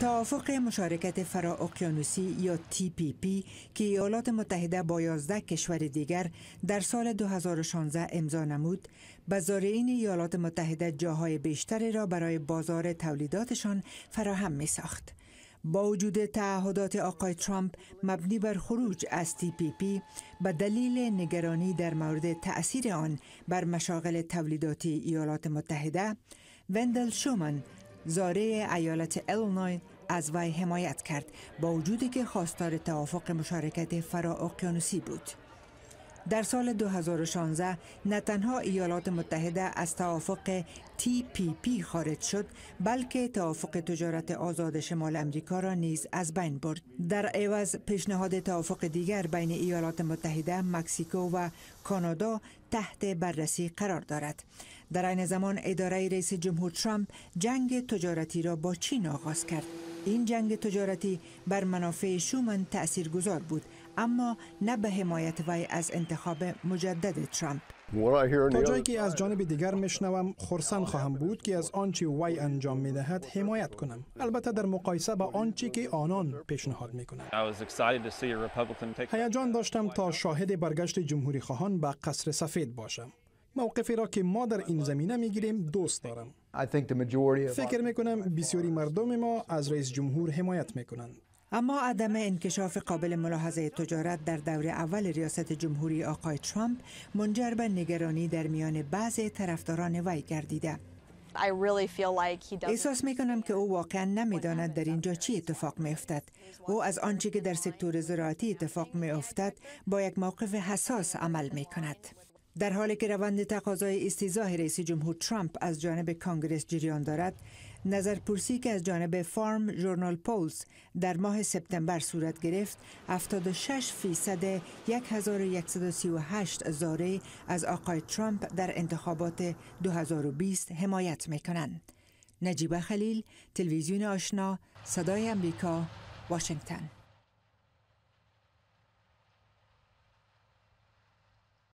توافق مشارکت اقیانوسی یا TPP که ایالات متحده با 11 کشور دیگر در سال 2016 امضا نمود، زارعین ایالات متحده جاهای بیشتری را برای بازار تولیداتشان فراهم می ساخت. با وجود تعهدات آقای ترامپ مبنی بر خروج از TPP به دلیل نگرانی در مورد تأثیر آن بر مشاغل تولیداتی ایالات متحده، وندل شومن زاره ایالت الناین از وی حمایت کرد با وجودی که خواستار توافق مشارکت فرا بود در سال 2016 نه تنها ایالات متحده از توافق پی خارج شد بلکه توافق تجارت آزاد شمال امریکا را نیز از بین برد در عوض پیشنهاد توافق دیگر بین ایالات متحده مکسیکو و کانادا تحت بررسی قرار دارد در عین زمان اداره رئیس جمهور ترامپ جنگ تجارتی را با چین آغاز کرد این جنگ تجارتی بر منافع شومن تأثیر گذار بود اما نه به حمایت وی از انتخاب مجدد ترامپ تا جایی که از جانب دیگر میشنوم خرسند خواهم بود که از آنچه وی انجام میدهد حمایت کنم البته در مقایسه با آنچه که آنان پیشنهاد میکنند هیجان داشتم تا شاهد برگشت جمهوری خواهان به قصر سفید باشم موقفی را که ما در این زمینه میگیریم دوست دارم فکر میکنم بسیاری مردم ما از رئیس جمهور حمایت میکنند اما عدم انکشاف قابل ملاحظه تجارت در دور اول ریاست جمهوری آقای ترامپ منجر به نگرانی در میان بعض طرفداران وی گردیده احساس می کنم که او واقعا نمیداند در اینجا چی اتفاق می افتد. او از آنچه که در سکتور زراعتی اتفاق می افتد با یک موقف حساس عمل می کند. در حالی که روند تقاضای استیزاه رئیس جمهور ترامپ از جانب کانگرس جریان دارد پرسی که از جانب فارم جورنال پولز در ماه سپتامبر صورت گرفت 76 فیصد 1138 زاره از آقای ترامپ در انتخابات 2020 حمایت میکنند. نجیب نجیبه خلیل، تلویزیون آشنا، صدای امریکا، واشنگتن